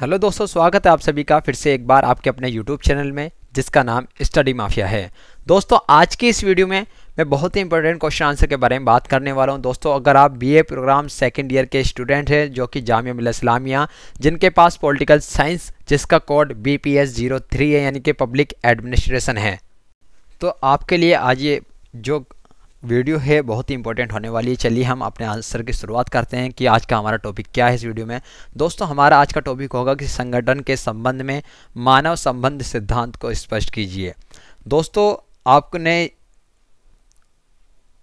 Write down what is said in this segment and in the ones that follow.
hello दोस्तों स्वागत है आप सभी का फिर से एक बार आपके अपने यूट्यूब चैनल में जिसका नाम स्टडी माफिया है दोस्तों आज की इस वीडियो में मैं बहुत ही इंपॉर्टेंट क्वेश्चन आंसर के बारे में बात करने वाला हूं दोस्तों अगर आप बीए प्रोग्राम सेकंड ईयर के स्टूडेंट हैं जो कि जामिया मिल इस्लामिया जिनके पास पॉलिटिकल साइंस जिसका code B P S zero three है यानी कि पब्लिक एडमिनिस्ट्रेशन है तो आपके लिए आज ये जो वीडियो है बहुत ही इंपॉर्टेंट होने वाली है चलिए हम अपने आंसर की शुरुआत करते हैं कि आज का हमारा टॉपिक क्या है इस वीडियो में दोस्तों हमारा आज का टॉपिक होगा कि संगठन के संबंध में मानव संबंध सिद्धांत को स्पष्ट कीजिए दोस्तों आपने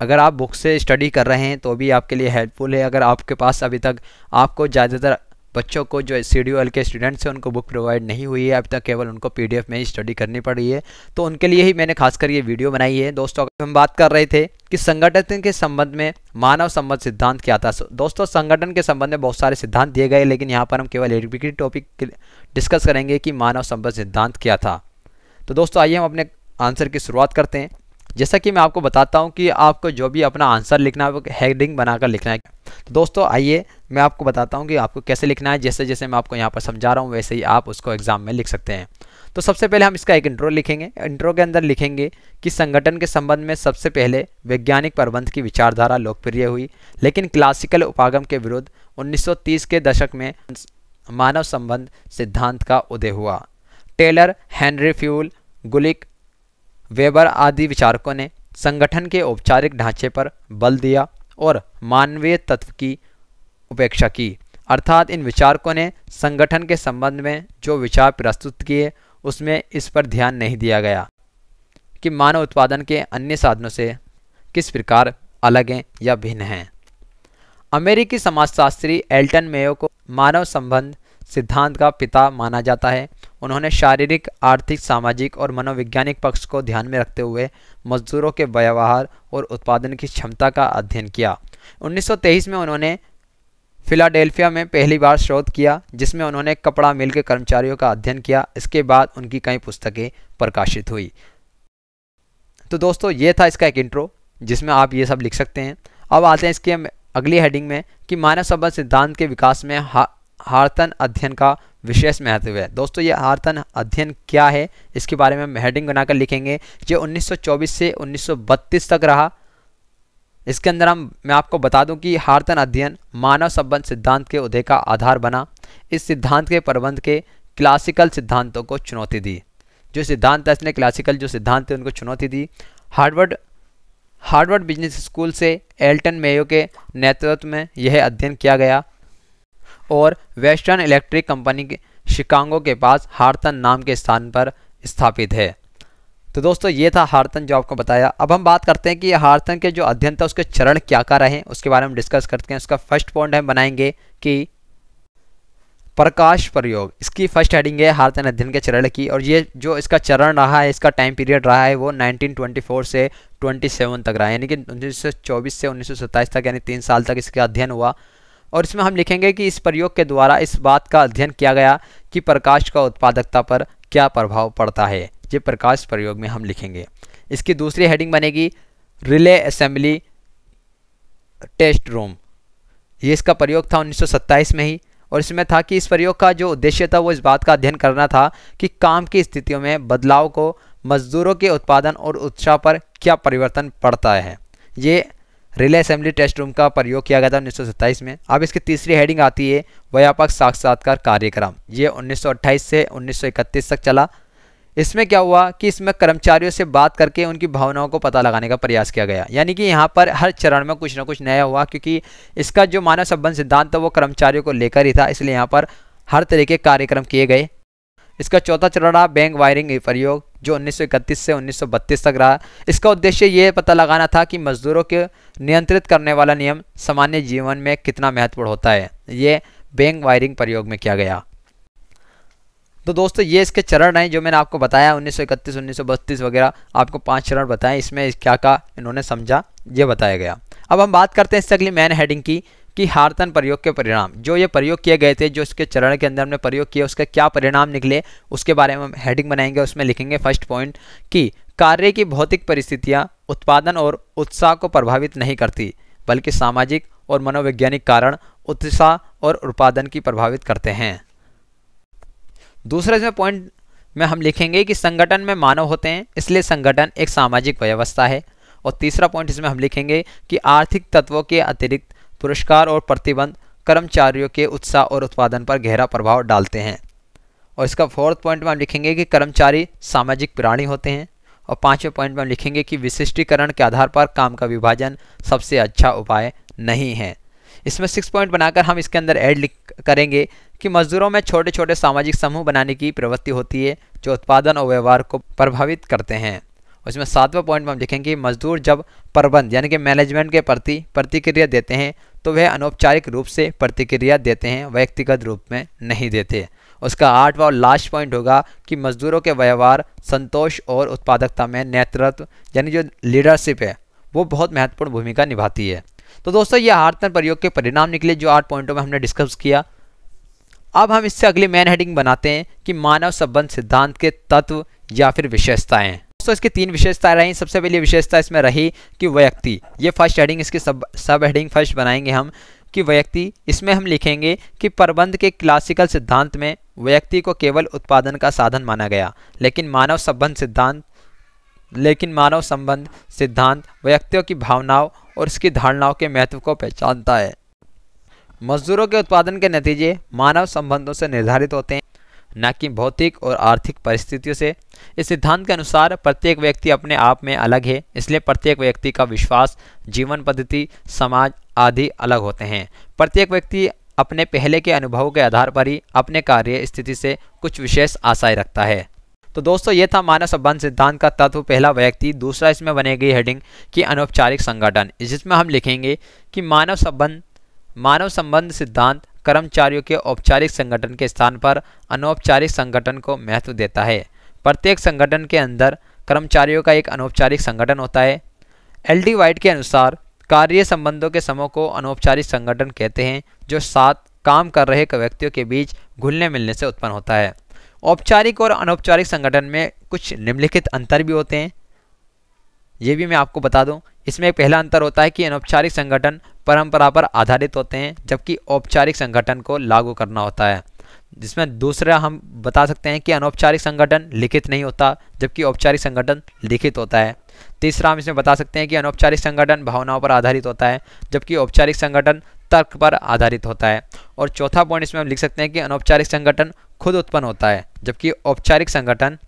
अगर आप बुक से स्टडी कर रहे हैं तो भी आपके लिए हेल्पफुल है अगर आपके पास अभी तक आपको ज़्यादातर बच्चों को जो सी डी के स्टूडेंट्स हैं उनको बुक प्रोवाइड नहीं हुई है अभी तक केवल उनको पीडीएफ में ही स्टडी करनी पड़ रही है तो उनके लिए ही मैंने खासकर ये वीडियो बनाई है दोस्तों अगर हम बात कर रहे थे कि संगठन के संबंध में मानव संबंध सिद्धांत क्या था दोस्तों संगठन के संबंध में बहुत सारे सिद्धांत दिए गए लेकिन यहाँ पर हम केवल एक डिग्री टॉपिक डिस्कस करेंगे कि मानव संबंध सिद्धांत क्या था तो दोस्तों आइए हम अपने आंसर की शुरुआत करते हैं जैसा कि मैं आपको बताता हूँ कि आपको जो भी अपना आंसर लिखना है हेडिंग बनाकर लिखना है तो दोस्तों आइए मैं आपको बताता हूँ कि आपको कैसे लिखना है जैसे जैसे मैं आपको यहाँ पर समझा रहा हूँ वैसे ही आप उसको एग्ज़ाम में लिख सकते हैं तो सबसे पहले हम इसका एक इंट्रो लिखेंगे इंट्रो के अंदर लिखेंगे कि संगठन के संबंध में सबसे पहले वैज्ञानिक प्रबंध की विचारधारा लोकप्रिय हुई लेकिन क्लासिकल उपागम के विरुद्ध 1930 के दशक में मानव संबंध सिद्धांत का उदय हुआ Taylor Henri Fayol Gulick Weber आदि विचारकों ने संगठन के औपचारिक ढांचे पर बल दिया और मानवीय तत्व की उपेक्षा की अर्थात इन विचारकों ने संगठन के संबंध में जो विचार प्रस्तुत किए उसमें इस पर ध्यान नहीं दिया गया कि मानव उत्पादन के अन्य साधनों से किस प्रकार अलग हैं या भिन्न हैं अमेरिकी समाजशास्त्री एल्टन मेयो को मानव संबंध सिद्धांत का पिता माना जाता है उन्होंने शारीरिक आर्थिक सामाजिक और मनोवैज्ञानिक पक्ष को ध्यान में रखते हुए मजदूरों के व्यवहार और उत्पादन की क्षमता का अध्ययन किया 1923 में उन्होंने फिलाडेल्फिया में पहली बार शोध किया जिसमें उन्होंने कपड़ा मिल के कर्मचारियों का अध्ययन किया इसके बाद उनकी कई पुस्तकें प्रकाशित हुई तो दोस्तों ये था इसका एक इंट्रो जिसमें आप ये सब लिख सकते हैं अब आते हैं इसके अगली हेडिंग में कि मानव संबंध सिद्धांत के विकास में हारतन अध्ययन का विशेष महत्व है दोस्तों ये हारतन अध्ययन क्या है इसके बारे में हम हेडिंग बनाकर लिखेंगे जो 1924 से 1932 तक रहा इसके अंदर हम मैं आपको बता दूं कि हार्तन अध्ययन मानव संबंध सिद्धांत के उदय का आधार बना इस सिद्धांत के प्रबंध के क्लासिकल सिद्धांतों को चुनौती दी जो सिद्धांत है इसने क्लासिकल जो सिद्धांत थे उनको चुनौती दी हार्वर्ड हार्वर्ड बिजनेस स्कूल से एल्टन मेयो के नेतृत्व में यह अध्ययन किया गया और वेस्टर्न इलेक्ट्रिक कंपनी के शिकांगो के पास हार्तन नाम के स्थान पर स्थापित है तो दोस्तों ये था हारतन जो आपको बताया अब हम बात करते हैं कि हारतन के जो अध्ययन था उसके चरण क्या क्या रहे उसके बारे में डिस्कस करते हैं उसका फर्स्ट पॉइंट हम बनाएंगे कि प्रकाश प्रयोग इसकी फर्स्ट हेडिंग है हारतन अध्ययन के चरण की और ये जो इसका चरण रहा है इसका टाइम पीरियड रहा है वो 1924 से 27 तक रहा है यानी कि 1924 से 1927 तक यानी तीन साल तक इसका अध्ययन हुआ और इसमें हम लिखेंगे कि इस प्रयोग के द्वारा इस बात का अध्ययन किया गया कि प्रकाश का उत्पादकता पर क्या प्रभाव पड़ता है प्रकाश प्रयोग में हम लिखेंगे इसकी दूसरी हेडिंग बनेगी रिले असेंबली टेस्ट रूम ये इसका प्रयोग था 1927 में ही और इसमें था कि इस प्रयोग का जो उद्देश्य था वो इस बात का अध्ययन करना था कि काम की स्थितियों में बदलाव को मजदूरों के उत्पादन और उत्साह पर क्या परिवर्तन पड़ता है ये रिले असेंबली टेस्ट रूम का प्रयोग किया गया था उन्नीस में अब इसकी तीसरी हेडिंग आती है व्यापक साक्षात्कार कार्यक्रम ये 1928 से 1931 तक चला इसमें क्या हुआ कि इसमें कर्मचारियों से बात करके उनकी भावनाओं को पता लगाने का प्रयास किया गया यानी कि यहाँ पर हर चरण में कुछ ना कुछ नया हुआ क्योंकि इसका जो मानव संबंध सिद्धांत था वो कर्मचारियों को लेकर ही था इसलिए यहाँ पर हर तरह के कार्यक्रम किए गए इसका चौथा चरण रहा बैंक वायरिंग प्रयोग जो उन्नीस से उन्नीस तक रहा इसका उद्देश्य ये पता लगाना था कि मजदूरों के नियंत्रित करने वाला नियम सामान्य जीवन में कितना महत्वपूर्ण होता है ये बैंक वायरिंग प्रयोग में किया गया तो दोस्तों ये इसके चरण हैं जो मैंने आपको बताया 1931 1932 वगैरह आपको पांच चरण बताएं इसमें इस क्या का इन्होंने समझा ये बताया गया अब हम बात करते हैं इससे अगली मैन हेडिंग की कि हारतन प्रयोग के परिणाम जो ये प्रयोग किए गए थे जो इसके चरण के अंदर हमने प्रयोग किया उसके क्या परिणाम निकले उसके बारे में हम हेडिंग बनाएंगे उसमें लिखेंगे फर्स्ट पॉइंट कि कार्य की भौतिक परिस्थितियाँ उत्पादन और उत्साह को प्रभावित नहीं करती बल्कि सामाजिक और मनोवैज्ञानिक कारण उत्साह और उत्पादन की प्रभावित करते हैं दूसरा इसमें पॉइंट में हम लिखेंगे कि संगठन में मानव होते हैं इसलिए संगठन एक सामाजिक व्यवस्था है और तीसरा पॉइंट इसमें हम लिखेंगे कि आर्थिक तत्वों के अतिरिक्त पुरस्कार और प्रतिबंध कर्मचारियों के उत्साह और उत्पादन पर गहरा प्रभाव डालते हैं और इसका फोर्थ पॉइंट में हम लिखेंगे कि कर्मचारी सामाजिक प्राणी होते हैं और पाँचवें पॉइंट में हम लिखेंगे कि विशिष्टीकरण के आधार पर काम का विभाजन सबसे अच्छा उपाय नहीं है इसमें सिक्स पॉइंट बनाकर हम इसके अंदर ऐड करेंगे कि मजदूरों में छोटे छोटे सामाजिक समूह बनाने की प्रवृत्ति होती है जो उत्पादन और व्यवहार को प्रभावित करते हैं उसमें सातवां पॉइंट में हम देखेंगे कि मजदूर जब प्रबंध यानी कि मैनेजमेंट के प्रति प्रतिक्रिया देते हैं तो वह अनौपचारिक रूप से प्रतिक्रिया देते हैं व्यक्तिगत रूप में नहीं देते उसका आठवां और लास्ट पॉइंट होगा कि मजदूरों के व्यवहार संतोष और उत्पादकता में नेतृत्व यानी जो लीडरशिप है वो बहुत महत्वपूर्ण भूमिका निभाती है तो दोस्तों ये आर्थन प्रयोग के परिणाम निकले जो आठ पॉइंटों में हमने डिस्कस किया अब हम इससे अगली मेन हेडिंग बनाते हैं कि मानव संबंध सिद्धांत के तत्व या फिर विशेषताएं दोस्तों इसकी तीन विशेषताएं रहीं सबसे पहली विशेषता इसमें रही कि व्यक्ति ये फर्स्ट हेडिंग इसकी सब सब हेडिंग फर्स्ट बनाएंगे हम कि व्यक्ति इसमें हम लिखेंगे कि प्रबंध के क्लासिकल सिद्धांत में व्यक्ति को केवल उत्पादन का साधन माना गया लेकिन मानव संबंध सिद्धांत लेकिन मानव संबंध सिद्धांत व्यक्तियों की भावनाओं और उसकी धारणाओं के महत्व को पहचानता है मजदूरों के उत्पादन के नतीजे मानव संबंधों से निर्धारित होते हैं न कि भौतिक और आर्थिक परिस्थितियों से इस सिद्धांत के अनुसार प्रत्येक व्यक्ति अपने आप में अलग है इसलिए प्रत्येक व्यक्ति का विश्वास जीवन पद्धति समाज आदि अलग होते हैं प्रत्येक व्यक्ति अपने पहले के अनुभव के आधार पर ही अपने कार्य स्थिति से कुछ विशेष आशाएं रखता है तो दोस्तों ये था मानव संबंध सिद्धांत का तत्व पहला व्यक्ति दूसरा इसमें बनेगी हेडिंग की अनौपचारिक संगठन जिसमें हम लिखेंगे कि मानव संबंध मानव संबंध सिद्धांत कर्मचारियों के औपचारिक संगठन के स्थान पर अनौपचारिक संगठन को महत्व देता है प्रत्येक संगठन के अंदर कर्मचारियों का एक अनौपचारिक संगठन होता है एल डी वाइट के अनुसार कार्य संबंधों के समूह को अनौपचारिक संगठन कहते हैं जो साथ काम कर रहे व्यक्तियों के बीच घुलने मिलने से उत्पन्न होता है औपचारिक और अनौपचारिक संगठन में कुछ निम्नलिखित अंतर भी होते हैं ये भी मैं आपको बता दूं इसमें एक पहला अंतर होता है कि अनौपचारिक संगठन परंपरा पर आधारित होते हैं जबकि औपचारिक संगठन को लागू करना होता है जिसमें दूसरा हम बता सकते हैं कि अनौपचारिक संगठन लिखित नहीं होता जबकि औपचारिक संगठन लिखित होता है तीसरा हम इसमें बता सकते हैं कि अनौपचारिक संगठन भावनाओं पर आधारित होता है जबकि औपचारिक संगठन तर्क पर आधारित होता है और चौथा पॉइंट इसमें हम लिख सकते हैं कि अनौपचारिक संगठन खुद उत्पन्न होता है जबकि औपचारिक संगठन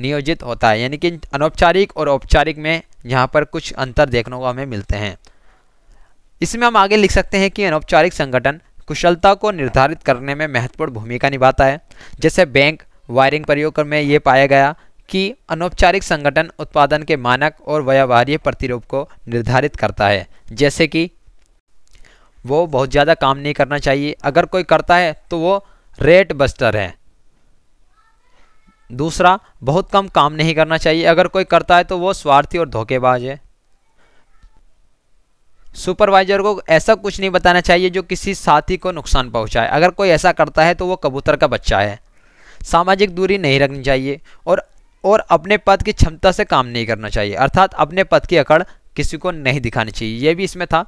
नियोजित होता है यानी कि अनौपचारिक और औपचारिक में यहाँ पर कुछ अंतर देखने को हमें मिलते हैं इसमें हम आगे लिख सकते हैं कि अनौपचारिक संगठन कुशलता को निर्धारित करने में महत्वपूर्ण भूमिका निभाता है जैसे बैंक वायरिंग प्रयोग में ये पाया गया कि अनौपचारिक संगठन उत्पादन के मानक और व्यवहारिक प्रतिरूप को निर्धारित करता है जैसे कि वो बहुत ज़्यादा काम नहीं करना चाहिए अगर कोई करता है तो वो रेट बस्टर है दूसरा बहुत कम काम नहीं करना चाहिए अगर कोई करता है तो वो स्वार्थी और धोखेबाज है सुपरवाइजर को ऐसा कुछ नहीं बताना चाहिए जो किसी साथी को नुकसान पहुंचाए अगर कोई ऐसा करता है तो वो कबूतर का बच्चा है सामाजिक दूरी नहीं रखनी चाहिए और और अपने पद की क्षमता से काम नहीं करना चाहिए अर्थात अपने पद की अकड़ किसी को नहीं दिखानी चाहिए ये भी इसमें था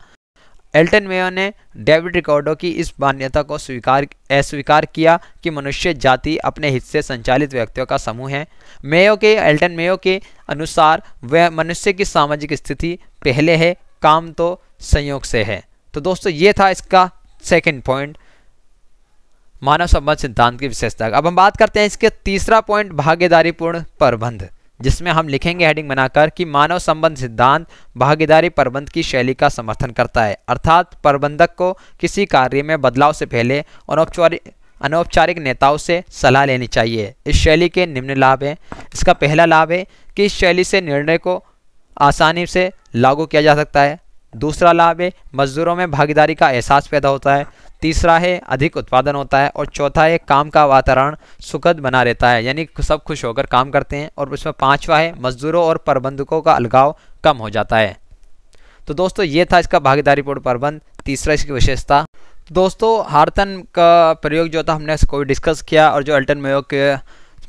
एल्टन मेयो ने डेविड रिकॉर्डो की इस मान्यता को स्वीकार अस्वीकार किया कि मनुष्य जाति अपने हित से संचालित व्यक्तियों का समूह है मेयो के एल्टन मेयो के अनुसार वह मनुष्य की सामाजिक स्थिति पहले है काम तो संयोग से है तो दोस्तों ये था इसका सेकेंड पॉइंट मानव संबंध सिद्धांत की विशेषता अब हम बात करते हैं इसके तीसरा पॉइंट भागीदारीपूर्ण प्रबंध जिसमें हम लिखेंगे हेडिंग बनाकर कि मानव संबंध सिद्धांत भागीदारी प्रबंध की शैली का समर्थन करता है अर्थात प्रबंधक को किसी कार्य में बदलाव से पहले अनौपचारिक अनौपचारिक नेताओं से सलाह लेनी चाहिए इस शैली के निम्न लाभ हैं इसका पहला लाभ है कि इस शैली से निर्णय को आसानी से लागू किया जा सकता है दूसरा लाभ है मजदूरों में भागीदारी का एहसास पैदा होता है तीसरा है अधिक उत्पादन होता है और चौथा है काम का वातावरण सुखद बना रहता है यानी सब खुश होकर काम करते हैं और उसमें पाँचवा है मजदूरों और प्रबंधकों का अलगाव कम हो जाता है तो दोस्तों ये था इसका भागीदारी पूर्ण प्रबंध तीसरा इसकी विशेषता तो दोस्तों हारतन का प्रयोग जो था हमने इसको डिस्कस किया और जो अल्टन मयोग के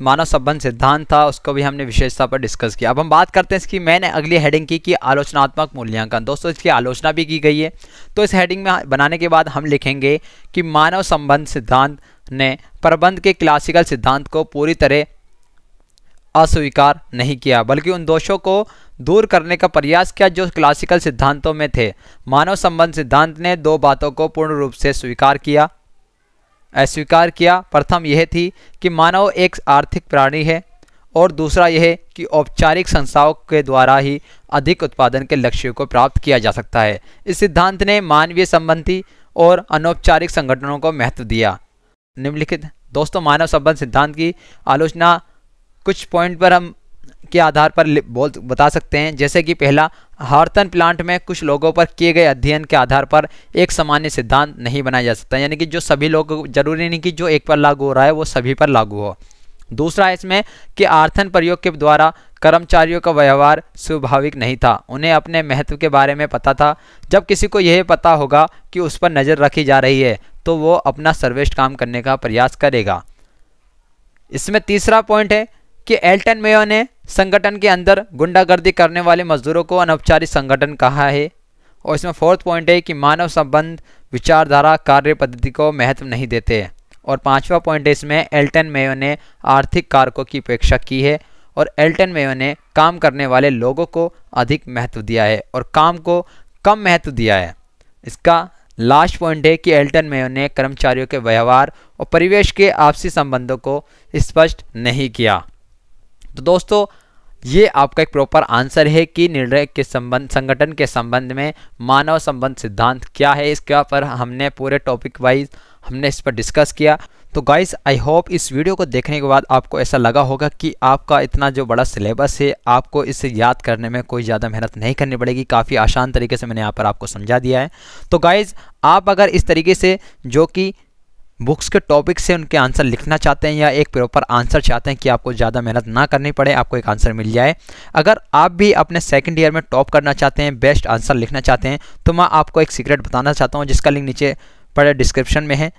मानव संबंध सिद्धांत था उसको भी हमने विशेषता पर डिस्कस किया अब हम बात करते हैं इसकी मैंने अगली हेडिंग की कि आलोचनात्मक मूल्यांकन दोस्तों इसकी आलोचना भी की गई है तो इस हेडिंग में बनाने के बाद हम लिखेंगे कि मानव संबंध सिद्धांत ने प्रबंध के क्लासिकल सिद्धांत को पूरी तरह अस्वीकार नहीं किया बल्कि उन दोषों को दूर करने का प्रयास किया जो क्लासिकल सिद्धांतों में थे मानव संबंध सिद्धांत ने दो बातों को पूर्ण रूप से स्वीकार किया अस्वीकार किया प्रथम यह थी कि मानव एक आर्थिक प्राणी है और दूसरा यह कि औपचारिक संस्थाओं के द्वारा ही अधिक उत्पादन के लक्ष्यों को प्राप्त किया जा सकता है इस सिद्धांत ने मानवीय संबंधी और अनौपचारिक संगठनों को महत्व दिया निम्नलिखित दोस्तों मानव संबंध सिद्धांत की आलोचना कुछ पॉइंट पर हम के आधार पर बोल बता सकते हैं जैसे कि पहला हार्थन प्लांट में कुछ लोगों पर किए गए अध्ययन के आधार पर एक सामान्य सिद्धांत नहीं बनाया जा सकता यानी कि जो सभी लोग जरूरी नहीं कि जो एक पर लागू हो रहा है वो सभी पर लागू हो दूसरा इसमें कि आर्थन प्रयोग के द्वारा कर्मचारियों का व्यवहार स्वाभाविक नहीं था उन्हें अपने महत्व के बारे में पता था जब किसी को यह पता होगा कि उस पर नज़र रखी जा रही है तो वो अपना सर्वेस्ट काम करने का प्रयास करेगा इसमें तीसरा पॉइंट है कि एल्टन मेयो ने संगठन के अंदर गुंडागर्दी करने वाले मजदूरों को अनौपचारिक संगठन कहा है और इसमें फोर्थ पॉइंट है कि मानव संबंध विचारधारा कार्य पद्धति को महत्व नहीं देते हैं और पांचवा पॉइंट है इसमें एल्टन मेयो ने आर्थिक कारकों की उपेक्षा की है और एल्टन मेयो ने काम करने वाले लोगों को अधिक महत्व दिया है और काम को कम महत्व दिया है इसका लास्ट पॉइंट है कि एल्टन मेयो ने कर्मचारियों के व्यवहार और परिवेश के आपसी संबंधों को स्पष्ट नहीं किया तो दोस्तों ये आपका एक प्रॉपर आंसर है कि निर्णय के संबंध संगठन के संबंध में मानव संबंध सिद्धांत क्या है इसके पर हमने पूरे टॉपिक वाइज हमने इस पर डिस्कस किया तो गाइस आई होप इस वीडियो को देखने के बाद आपको ऐसा लगा होगा कि आपका इतना जो बड़ा सिलेबस है आपको इसे याद करने में कोई ज़्यादा मेहनत नहीं करनी पड़ेगी काफ़ी आसान तरीके से मैंने यहाँ पर आपको समझा दिया है तो गाइज़ आप अगर इस तरीके से जो कि बुक्स के टॉपिक से उनके आंसर लिखना चाहते हैं या एक प्रॉपर आंसर चाहते हैं कि आपको ज़्यादा मेहनत ना करनी पड़े आपको एक आंसर मिल जाए अगर आप भी अपने सेकंड ईयर में टॉप करना चाहते हैं बेस्ट आंसर लिखना चाहते हैं तो मैं आपको एक सीक्रेट बताना चाहता हूँ जिसका लिंक नीचे पड़े डिस्क्रिप्शन में है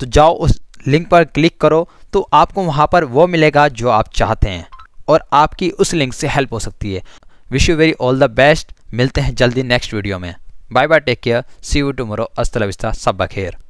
तो जाओ उस लिंक पर क्लिक करो तो आपको वहाँ पर वो मिलेगा जो आप चाहते हैं और आपकी उस लिंक से हेल्प हो सकती है wish you very all the best मिलते हैं जल्दी नेक्स्ट वीडियो में bye bye take care see you tomorrow अस्तलविस्ता सब बखेर